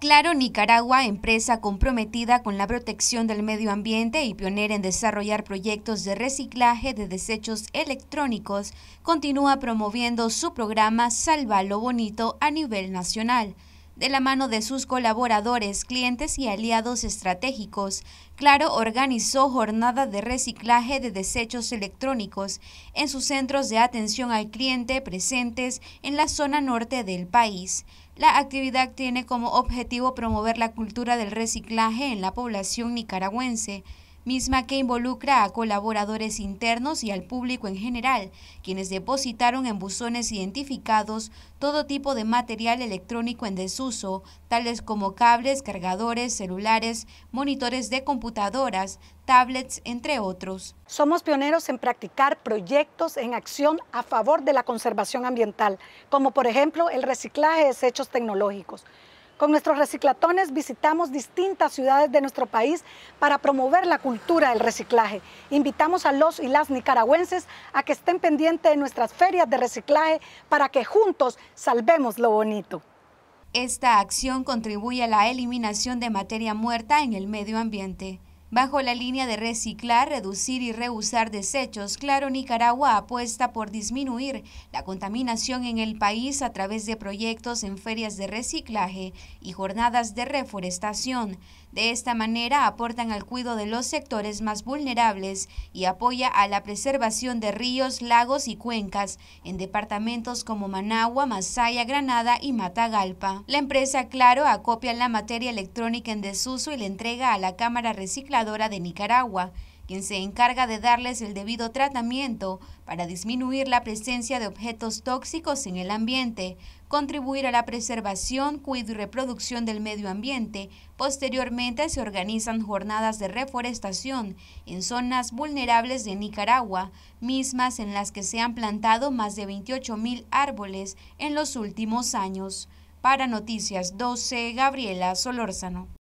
Claro Nicaragua, empresa comprometida con la protección del medio ambiente y pionera en desarrollar proyectos de reciclaje de desechos electrónicos, continúa promoviendo su programa Salva lo Bonito a nivel nacional de la mano de sus colaboradores, clientes y aliados estratégicos, Claro organizó jornada de reciclaje de desechos electrónicos en sus centros de atención al cliente presentes en la zona norte del país. La actividad tiene como objetivo promover la cultura del reciclaje en la población nicaragüense misma que involucra a colaboradores internos y al público en general, quienes depositaron en buzones identificados todo tipo de material electrónico en desuso, tales como cables, cargadores, celulares, monitores de computadoras, tablets, entre otros. Somos pioneros en practicar proyectos en acción a favor de la conservación ambiental, como por ejemplo el reciclaje de desechos tecnológicos. Con nuestros reciclatones visitamos distintas ciudades de nuestro país para promover la cultura del reciclaje. Invitamos a los y las nicaragüenses a que estén pendientes de nuestras ferias de reciclaje para que juntos salvemos lo bonito. Esta acción contribuye a la eliminación de materia muerta en el medio ambiente. Bajo la línea de reciclar, reducir y reusar desechos, Claro Nicaragua apuesta por disminuir la contaminación en el país a través de proyectos en ferias de reciclaje y jornadas de reforestación. De esta manera aportan al cuidado de los sectores más vulnerables y apoya a la preservación de ríos, lagos y cuencas en departamentos como Managua, Masaya, Granada y Matagalpa. La empresa Claro acopia la materia electrónica en desuso y la entrega a la Cámara recicla de Nicaragua, quien se encarga de darles el debido tratamiento para disminuir la presencia de objetos tóxicos en el ambiente, contribuir a la preservación, cuidado y reproducción del medio ambiente. Posteriormente se organizan jornadas de reforestación en zonas vulnerables de Nicaragua, mismas en las que se han plantado más de 28 mil árboles en los últimos años. Para Noticias 12, Gabriela Solórzano.